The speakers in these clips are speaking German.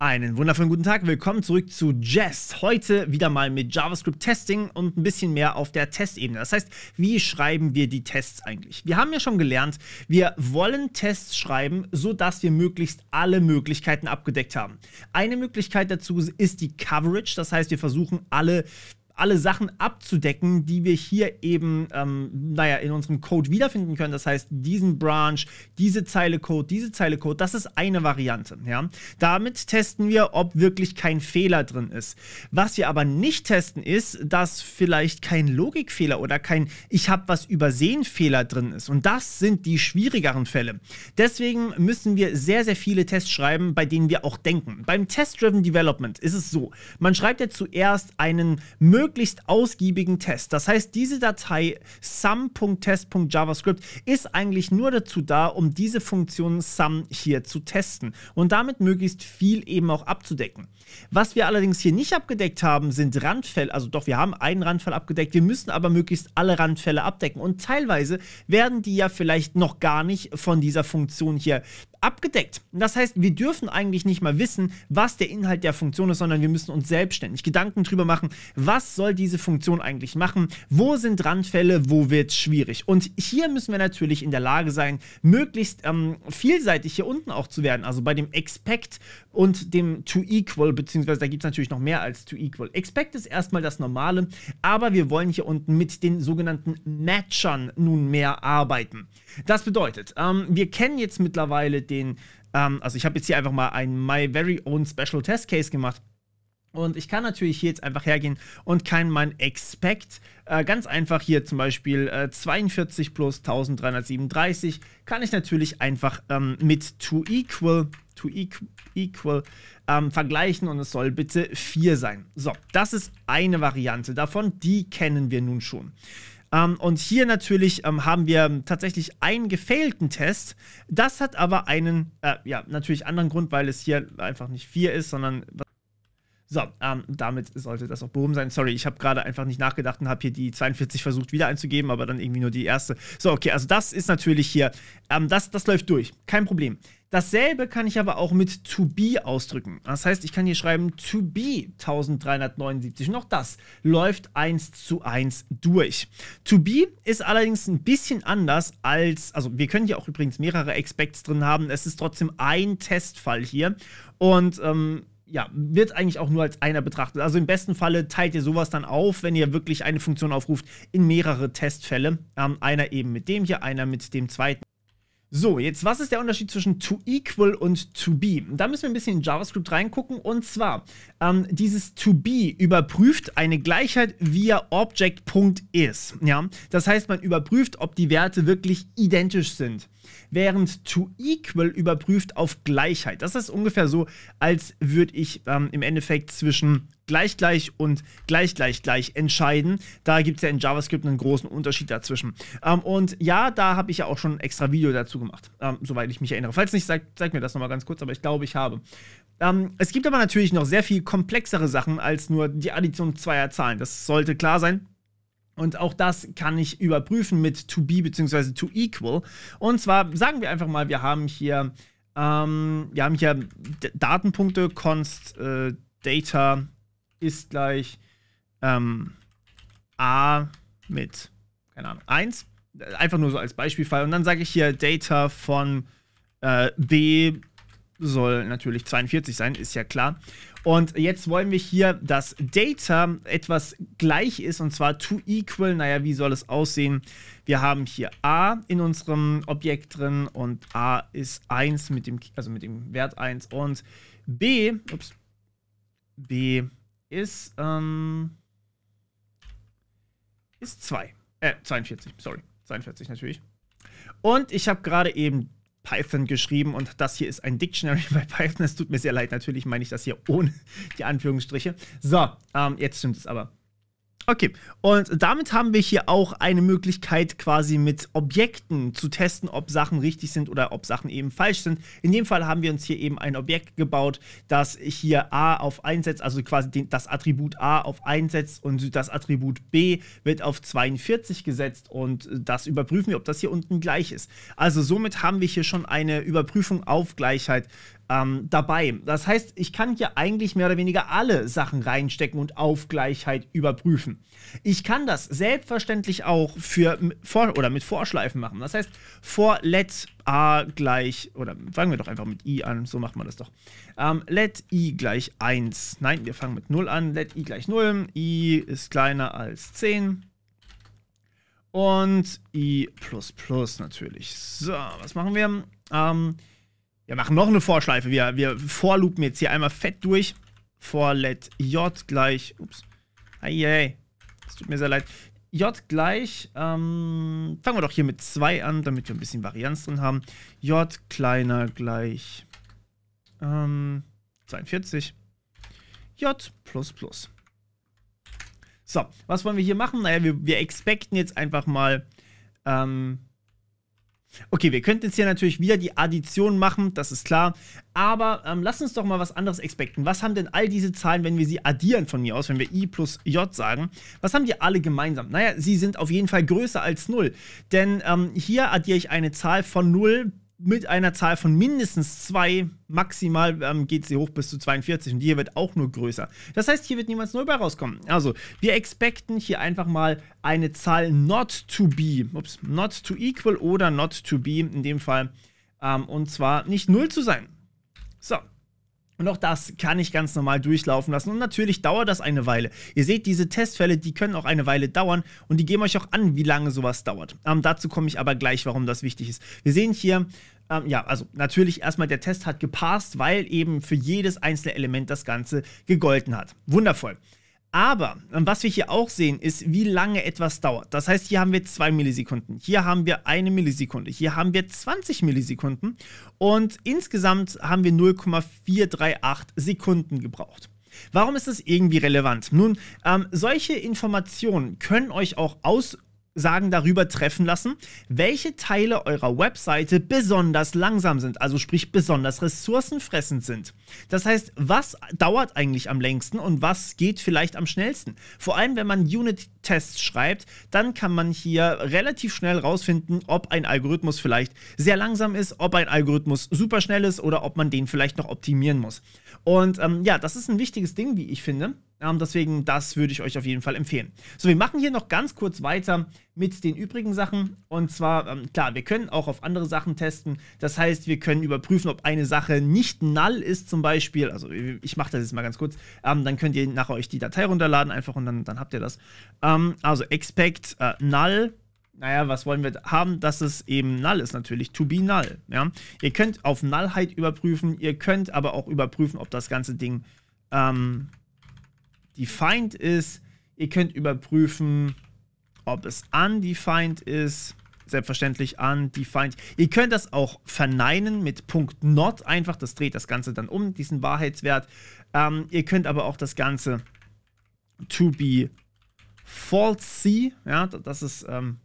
Einen wundervollen guten Tag, willkommen zurück zu Jest. Heute wieder mal mit JavaScript Testing und ein bisschen mehr auf der Testebene. Das heißt, wie schreiben wir die Tests eigentlich? Wir haben ja schon gelernt, wir wollen Tests schreiben, sodass wir möglichst alle Möglichkeiten abgedeckt haben. Eine Möglichkeit dazu ist die Coverage, das heißt, wir versuchen alle alle Sachen abzudecken, die wir hier eben, ähm, naja, in unserem Code wiederfinden können. Das heißt, diesen Branch, diese Zeile Code, diese Zeile Code, das ist eine Variante. Ja? Damit testen wir, ob wirklich kein Fehler drin ist. Was wir aber nicht testen, ist, dass vielleicht kein Logikfehler oder kein Ich habe was übersehen Fehler drin ist. Und das sind die schwierigeren Fälle. Deswegen müssen wir sehr, sehr viele Tests schreiben, bei denen wir auch denken. Beim Test-Driven Development ist es so, man schreibt ja zuerst einen möglichen möglichst ausgiebigen Test. Das heißt, diese Datei sum.test.javascript ist eigentlich nur dazu da, um diese Funktion sum hier zu testen und damit möglichst viel eben auch abzudecken. Was wir allerdings hier nicht abgedeckt haben, sind Randfälle. Also doch, wir haben einen Randfall abgedeckt. Wir müssen aber möglichst alle Randfälle abdecken. Und teilweise werden die ja vielleicht noch gar nicht von dieser Funktion hier abgedeckt. Das heißt, wir dürfen eigentlich nicht mal wissen, was der Inhalt der Funktion ist, sondern wir müssen uns selbstständig Gedanken drüber machen, was soll diese Funktion eigentlich machen, wo sind Randfälle, wo wird es schwierig. Und hier müssen wir natürlich in der Lage sein, möglichst ähm, vielseitig hier unten auch zu werden. Also bei dem Expect und dem To Equal, beziehungsweise da gibt es natürlich noch mehr als To Equal. Expect ist erstmal das Normale, aber wir wollen hier unten mit den sogenannten Matchern nunmehr arbeiten. Das bedeutet, ähm, wir kennen jetzt mittlerweile den, ähm, also ich habe jetzt hier einfach mal einen My Very Own Special Test Case gemacht. Und ich kann natürlich hier jetzt einfach hergehen und kann mein Expect äh, ganz einfach hier zum Beispiel äh, 42 plus 1337 kann ich natürlich einfach ähm, mit to equal to equal ähm, vergleichen und es soll bitte 4 sein. So, das ist eine Variante davon, die kennen wir nun schon. Ähm, und hier natürlich ähm, haben wir tatsächlich einen gefailten Test. Das hat aber einen, äh, ja, natürlich anderen Grund, weil es hier einfach nicht 4 ist, sondern. So, ähm, damit sollte das auch behoben sein. Sorry, ich habe gerade einfach nicht nachgedacht und habe hier die 42 versucht wieder einzugeben, aber dann irgendwie nur die erste. So, okay, also das ist natürlich hier, ähm, das, das läuft durch, kein Problem. Dasselbe kann ich aber auch mit to be ausdrücken. Das heißt, ich kann hier schreiben to be 1379 und auch das läuft 1 zu 1 durch. To be ist allerdings ein bisschen anders als, also wir können hier auch übrigens mehrere Expects drin haben. Es ist trotzdem ein Testfall hier und ähm, ja, wird eigentlich auch nur als einer betrachtet. Also im besten Falle teilt ihr sowas dann auf, wenn ihr wirklich eine Funktion aufruft, in mehrere Testfälle. Ähm, einer eben mit dem hier, einer mit dem zweiten. So, jetzt was ist der Unterschied zwischen to equal und to be? Da müssen wir ein bisschen in JavaScript reingucken. Und zwar, ähm, dieses to be überprüft eine Gleichheit via Object.is. Ja? Das heißt, man überprüft, ob die Werte wirklich identisch sind während to equal überprüft auf Gleichheit. Das ist ungefähr so, als würde ich ähm, im Endeffekt zwischen gleich gleich und gleich gleich gleich entscheiden. Da gibt es ja in JavaScript einen großen Unterschied dazwischen. Ähm, und ja, da habe ich ja auch schon ein extra Video dazu gemacht, ähm, soweit ich mich erinnere. Falls nicht, zeig, sagt mir das nochmal ganz kurz, aber ich glaube, ich habe. Ähm, es gibt aber natürlich noch sehr viel komplexere Sachen als nur die Addition zweier Zahlen. Das sollte klar sein. Und auch das kann ich überprüfen mit to be bzw. to equal. Und zwar sagen wir einfach mal, wir haben hier, ähm, wir haben hier Datenpunkte, const äh, data ist gleich ähm, a mit, keine Ahnung, 1. Einfach nur so als Beispielfall. Und dann sage ich hier data von äh, b soll natürlich 42 sein, ist ja klar. Und jetzt wollen wir hier, dass Data etwas gleich ist, und zwar to equal. Naja, wie soll es aussehen? Wir haben hier a in unserem Objekt drin und a ist 1 mit dem, also mit dem Wert 1 und b, ups, b ist, ähm, ist 2. Äh, 42, sorry. 42 natürlich. Und ich habe gerade eben Python geschrieben und das hier ist ein Dictionary bei Python. Es tut mir sehr leid, natürlich meine ich das hier ohne die Anführungsstriche. So, ähm, jetzt stimmt es aber. Okay, und damit haben wir hier auch eine Möglichkeit, quasi mit Objekten zu testen, ob Sachen richtig sind oder ob Sachen eben falsch sind. In dem Fall haben wir uns hier eben ein Objekt gebaut, das hier A auf 1 setzt, also quasi den, das Attribut A auf 1 setzt und das Attribut B wird auf 42 gesetzt und das überprüfen wir, ob das hier unten gleich ist. Also somit haben wir hier schon eine Überprüfung auf Gleichheit ähm, dabei. Das heißt, ich kann hier eigentlich mehr oder weniger alle Sachen reinstecken und auf Gleichheit überprüfen. Ich kann das selbstverständlich auch für vor, oder mit Vorschleifen machen. Das heißt, vor let a gleich, oder fangen wir doch einfach mit i an, so macht man das doch. Ähm, let i gleich 1. Nein, wir fangen mit 0 an. Let i gleich 0. i ist kleiner als 10. Und i natürlich. So, was machen wir? Ähm, wir machen noch eine Vorschleife. Wir, wir vorloopen jetzt hier einmal fett durch. For let j gleich. Ups. Eieiei. Das tut mir sehr leid. j gleich. Ähm, fangen wir doch hier mit 2 an, damit wir ein bisschen Varianz drin haben. j kleiner gleich. Ähm, 42. j plus plus. So, was wollen wir hier machen? Naja, wir, wir expecten jetzt einfach mal ähm, Okay, wir könnten jetzt hier natürlich wieder die Addition machen, das ist klar. Aber ähm, lass uns doch mal was anderes expecten. Was haben denn all diese Zahlen, wenn wir sie addieren von mir aus, wenn wir i plus j sagen? Was haben die alle gemeinsam? Naja, sie sind auf jeden Fall größer als 0. Denn ähm, hier addiere ich eine Zahl von 0 mit einer Zahl von mindestens 2 maximal ähm, geht sie hoch bis zu 42 und die hier wird auch nur größer. Das heißt, hier wird niemals 0 bei rauskommen. Also, wir expecten hier einfach mal eine Zahl not to be, ups, not to equal oder not to be in dem Fall, ähm, und zwar nicht 0 zu sein. So, und auch das kann ich ganz normal durchlaufen lassen. Und natürlich dauert das eine Weile. Ihr seht, diese Testfälle, die können auch eine Weile dauern. Und die geben euch auch an, wie lange sowas dauert. Ähm, dazu komme ich aber gleich, warum das wichtig ist. Wir sehen hier, ähm, ja, also natürlich erstmal der Test hat gepasst, weil eben für jedes einzelne Element das Ganze gegolten hat. Wundervoll. Aber was wir hier auch sehen, ist, wie lange etwas dauert. Das heißt, hier haben wir 2 Millisekunden, hier haben wir 1 Millisekunde, hier haben wir 20 Millisekunden und insgesamt haben wir 0,438 Sekunden gebraucht. Warum ist das irgendwie relevant? Nun, ähm, solche Informationen können euch auch aus Aussagen darüber treffen lassen, welche Teile eurer Webseite besonders langsam sind, also sprich besonders ressourcenfressend sind. Das heißt, was dauert eigentlich am längsten und was geht vielleicht am schnellsten? Vor allem, wenn man Unit-Tests schreibt, dann kann man hier relativ schnell rausfinden, ob ein Algorithmus vielleicht sehr langsam ist, ob ein Algorithmus super schnell ist oder ob man den vielleicht noch optimieren muss. Und ähm, ja, das ist ein wichtiges Ding, wie ich finde. Ähm, deswegen, das würde ich euch auf jeden Fall empfehlen. So, wir machen hier noch ganz kurz weiter mit den übrigen Sachen. Und zwar, ähm, klar, wir können auch auf andere Sachen testen. Das heißt, wir können überprüfen, ob eine Sache nicht null ist, zum Beispiel. Also, ich mache das jetzt mal ganz kurz. Ähm, dann könnt ihr nachher euch die Datei runterladen, einfach und dann, dann habt ihr das. Ähm, also, expect äh, null naja, was wollen wir haben, dass es eben null ist natürlich, to be null. Ja? Ihr könnt auf Nullheit überprüfen, ihr könnt aber auch überprüfen, ob das ganze Ding ähm, defined ist. Ihr könnt überprüfen, ob es undefined ist. Selbstverständlich undefined. Ihr könnt das auch verneinen mit Punkt not. Einfach, das dreht das Ganze dann um, diesen Wahrheitswert. Ähm, ihr könnt aber auch das Ganze to be false. Ja, das ist, ähm,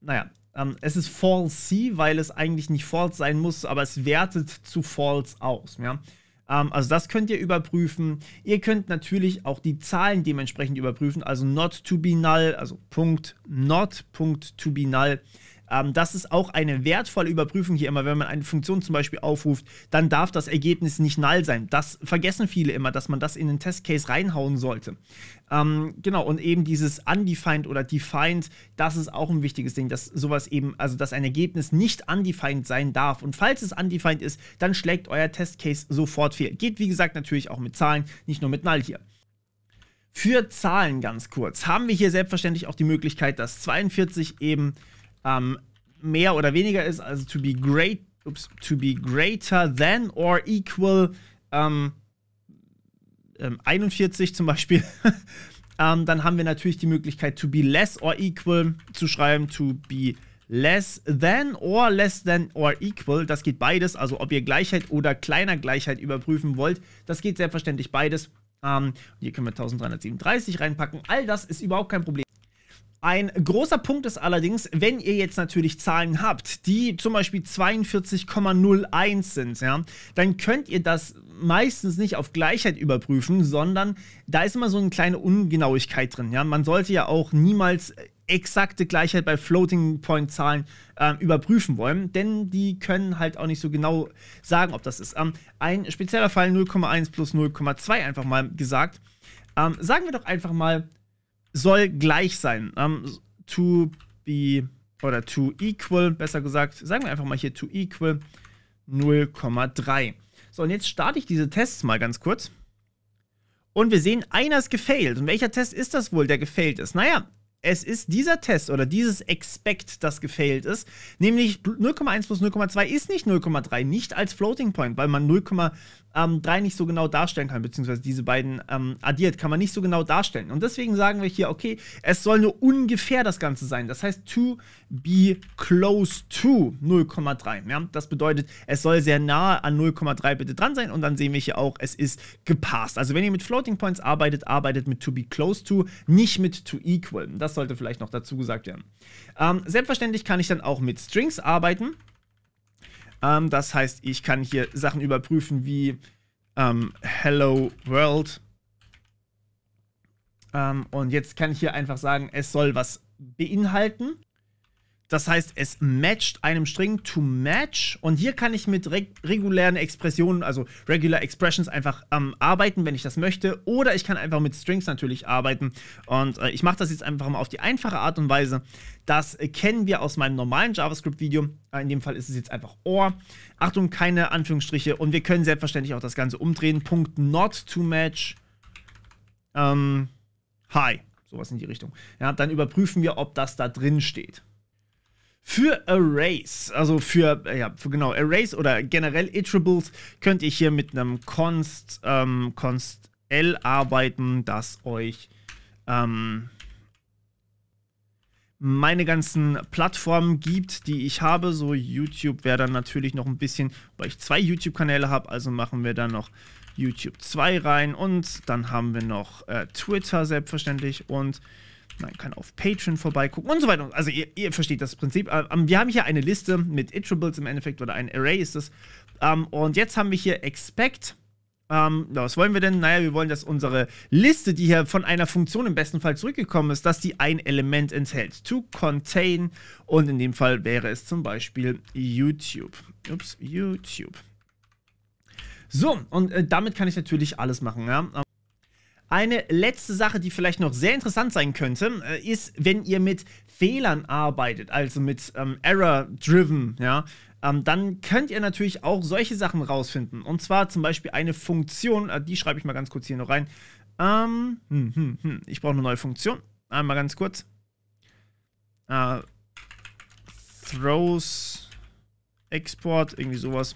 naja, ähm, es ist false, weil es eigentlich nicht false sein muss, aber es wertet zu false aus. Ja. Ähm, also das könnt ihr überprüfen. Ihr könnt natürlich auch die Zahlen dementsprechend überprüfen, also not to be null, also Punkt not, Punkt to be null. Ähm, das ist auch eine wertvolle Überprüfung hier immer, wenn man eine Funktion zum Beispiel aufruft, dann darf das Ergebnis nicht null sein. Das vergessen viele immer, dass man das in den Testcase reinhauen sollte. Ähm, genau, und eben dieses undefined oder defined, das ist auch ein wichtiges Ding, dass sowas eben, also dass ein Ergebnis nicht undefined sein darf. Und falls es undefined ist, dann schlägt euer Testcase sofort fehl. Geht, wie gesagt, natürlich auch mit Zahlen, nicht nur mit null hier. Für Zahlen ganz kurz haben wir hier selbstverständlich auch die Möglichkeit, dass 42 eben ähm, mehr oder weniger ist, also to be great, ups, to be greater than or equal ähm, 41 ähm, zum Beispiel, ähm, dann haben wir natürlich die Möglichkeit, to be less or equal zu schreiben, to be less than or less than or equal. Das geht beides, also ob ihr Gleichheit oder kleiner Gleichheit überprüfen wollt, das geht selbstverständlich beides. Ähm, hier können wir 1337 reinpacken. All das ist überhaupt kein Problem. Ein großer Punkt ist allerdings, wenn ihr jetzt natürlich Zahlen habt, die zum Beispiel 42,01 sind, ja, dann könnt ihr das meistens nicht auf Gleichheit überprüfen, sondern da ist immer so eine kleine Ungenauigkeit drin. Ja. Man sollte ja auch niemals exakte Gleichheit bei Floating Point Zahlen äh, überprüfen wollen, denn die können halt auch nicht so genau sagen, ob das ist. Ähm, ein spezieller Fall 0,1 plus 0,2 einfach mal gesagt. Ähm, sagen wir doch einfach mal soll gleich sein. Um, ähm, to be oder to equal, besser gesagt, sagen wir einfach mal hier to equal 0,3. So, und jetzt starte ich diese Tests mal ganz kurz. Und wir sehen, einer ist gefailed. Und welcher Test ist das wohl, der gefailed ist? Naja, es ist dieser Test oder dieses Expect, das gefailt ist, nämlich 0,1 plus 0,2 ist nicht 0,3, nicht als Floating Point, weil man 0, ähm, drei nicht so genau darstellen kann, beziehungsweise diese beiden ähm, addiert, kann man nicht so genau darstellen. Und deswegen sagen wir hier, okay, es soll nur ungefähr das Ganze sein. Das heißt, to be close to 0,3. Ja? Das bedeutet, es soll sehr nahe an 0,3 bitte dran sein. Und dann sehen wir hier auch, es ist gepasst. Also wenn ihr mit Floating Points arbeitet, arbeitet mit to be close to, nicht mit to equal. Das sollte vielleicht noch dazu gesagt werden. Ähm, selbstverständlich kann ich dann auch mit Strings arbeiten. Ähm, das heißt, ich kann hier Sachen überprüfen wie ähm, Hello World. Ähm, und jetzt kann ich hier einfach sagen, es soll was beinhalten. Das heißt, es matcht einem String to match. Und hier kann ich mit reg regulären Expressionen, also regular expressions, einfach ähm, arbeiten, wenn ich das möchte. Oder ich kann einfach mit Strings natürlich arbeiten. Und äh, ich mache das jetzt einfach mal auf die einfache Art und Weise. Das äh, kennen wir aus meinem normalen JavaScript-Video. Äh, in dem Fall ist es jetzt einfach OR. Achtung, keine Anführungsstriche. Und wir können selbstverständlich auch das Ganze umdrehen. Punkt not to match. Ähm, hi. Sowas in die Richtung. Ja, dann überprüfen wir, ob das da drin steht. Für Arrays, also für, äh, ja, für genau, Arrays oder generell Iterables könnt ihr hier mit einem Const, ähm, Const L arbeiten, das euch ähm, meine ganzen Plattformen gibt, die ich habe. So YouTube wäre dann natürlich noch ein bisschen, weil ich zwei YouTube-Kanäle habe, also machen wir dann noch YouTube 2 rein und dann haben wir noch äh, Twitter selbstverständlich und man kann auf Patreon vorbeigucken und so weiter. Also ihr, ihr versteht das Prinzip. Äh, ähm, wir haben hier eine Liste mit Itchables im Endeffekt oder ein Array ist das. Ähm, und jetzt haben wir hier Expect. Ähm, was wollen wir denn? Naja, wir wollen, dass unsere Liste, die hier von einer Funktion im besten Fall zurückgekommen ist, dass die ein Element enthält. To contain. Und in dem Fall wäre es zum Beispiel YouTube. Ups, YouTube. So, und äh, damit kann ich natürlich alles machen. Ja? Eine letzte Sache, die vielleicht noch sehr interessant sein könnte, äh, ist, wenn ihr mit Fehlern arbeitet, also mit ähm, Error-Driven, ja, ähm, dann könnt ihr natürlich auch solche Sachen rausfinden. Und zwar zum Beispiel eine Funktion, äh, die schreibe ich mal ganz kurz hier noch rein. Ähm, hm, hm, hm, ich brauche eine neue Funktion. Einmal ganz kurz. Äh, throws Export, irgendwie sowas.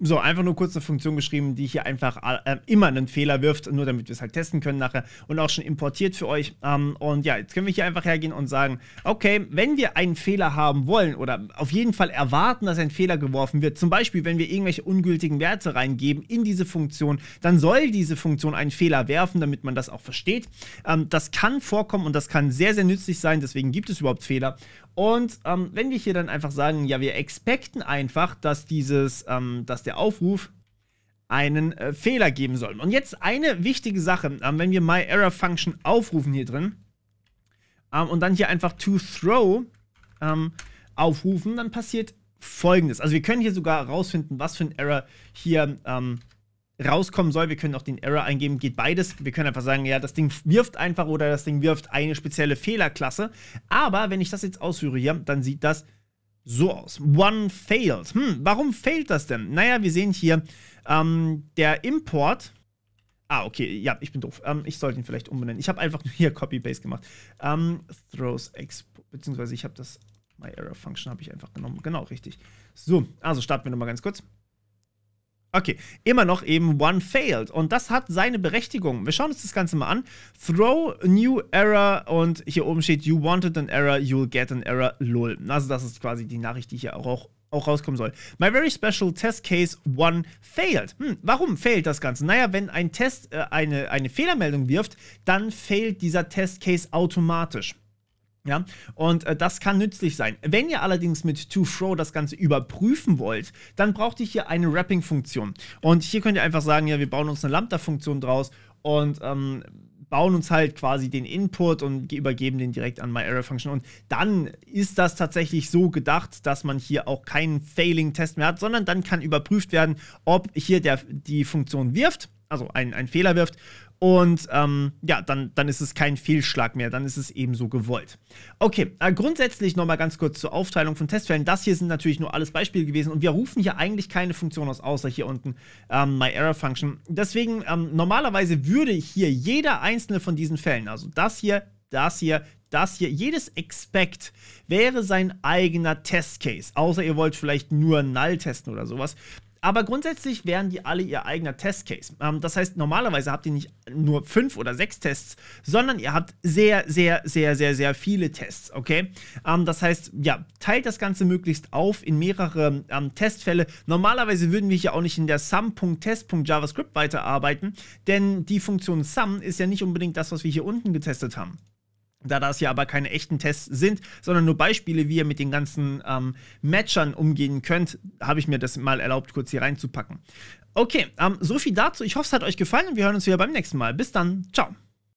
So, einfach nur kurz eine Funktion geschrieben, die hier einfach äh, immer einen Fehler wirft, nur damit wir es halt testen können nachher und auch schon importiert für euch. Ähm, und ja, jetzt können wir hier einfach hergehen und sagen, okay, wenn wir einen Fehler haben wollen oder auf jeden Fall erwarten, dass ein Fehler geworfen wird, zum Beispiel, wenn wir irgendwelche ungültigen Werte reingeben in diese Funktion, dann soll diese Funktion einen Fehler werfen, damit man das auch versteht. Ähm, das kann vorkommen und das kann sehr, sehr nützlich sein, deswegen gibt es überhaupt Fehler. Und ähm, wenn wir hier dann einfach sagen, ja, wir expecten einfach, dass dieses, ähm, dass der Aufruf einen äh, Fehler geben soll. Und jetzt eine wichtige Sache, ähm, wenn wir MyErrorFunction aufrufen hier drin ähm, und dann hier einfach toThrow ähm, aufrufen, dann passiert folgendes. Also wir können hier sogar herausfinden, was für ein Error hier ähm, rauskommen soll. Wir können auch den Error eingeben, geht beides. Wir können einfach sagen, ja, das Ding wirft einfach oder das Ding wirft eine spezielle Fehlerklasse. Aber wenn ich das jetzt ausführe hier, dann sieht das so aus. One failed. Hm, warum failed das denn? Naja, wir sehen hier, ähm, der Import. Ah, okay, ja, ich bin doof. Ähm, ich sollte ihn vielleicht umbenennen. Ich habe einfach nur hier Copy-Paste gemacht. Ähm, throws Export, beziehungsweise ich habe das My Error Function habe ich einfach genommen. Genau, richtig. So, also starten wir nochmal ganz kurz. Okay, immer noch eben One Failed. Und das hat seine Berechtigung. Wir schauen uns das Ganze mal an. Throw New Error und hier oben steht You wanted an error, you'll get an error, lol. Also das ist quasi die Nachricht, die hier auch, auch rauskommen soll. My very special test case one failed. Hm, warum failed das Ganze? Naja, wenn ein Test äh, eine, eine Fehlermeldung wirft, dann failed dieser Test Case automatisch. Ja, und äh, das kann nützlich sein. Wenn ihr allerdings mit ToFro das Ganze überprüfen wollt, dann braucht ihr hier eine Wrapping-Funktion. Und hier könnt ihr einfach sagen, ja, wir bauen uns eine Lambda-Funktion draus und ähm, bauen uns halt quasi den Input und übergeben den direkt an MyArray-Function. Und dann ist das tatsächlich so gedacht, dass man hier auch keinen Failing-Test mehr hat, sondern dann kann überprüft werden, ob hier der, die Funktion wirft, also ein, einen Fehler wirft und ähm, ja, dann, dann ist es kein Fehlschlag mehr, dann ist es eben so gewollt. Okay, äh, grundsätzlich nochmal ganz kurz zur Aufteilung von Testfällen. Das hier sind natürlich nur alles Beispiele gewesen und wir rufen hier eigentlich keine Funktion aus, außer hier unten ähm, MyErrorFunction. Deswegen, ähm, normalerweise würde hier jeder einzelne von diesen Fällen, also das hier, das hier, das hier, jedes Expect wäre sein eigener Testcase. Außer ihr wollt vielleicht nur Null testen oder sowas aber grundsätzlich wären die alle ihr eigener Testcase. Ähm, das heißt, normalerweise habt ihr nicht nur fünf oder sechs Tests, sondern ihr habt sehr, sehr, sehr, sehr, sehr viele Tests, okay? Ähm, das heißt, ja, teilt das Ganze möglichst auf in mehrere ähm, Testfälle. Normalerweise würden wir hier auch nicht in der sum.test.javascript weiterarbeiten, denn die Funktion sum ist ja nicht unbedingt das, was wir hier unten getestet haben. Da das ja aber keine echten Tests sind, sondern nur Beispiele, wie ihr mit den ganzen ähm, Matchern umgehen könnt, habe ich mir das mal erlaubt, kurz hier reinzupacken. Okay, ähm, so viel dazu. Ich hoffe, es hat euch gefallen und wir hören uns wieder beim nächsten Mal. Bis dann. Ciao.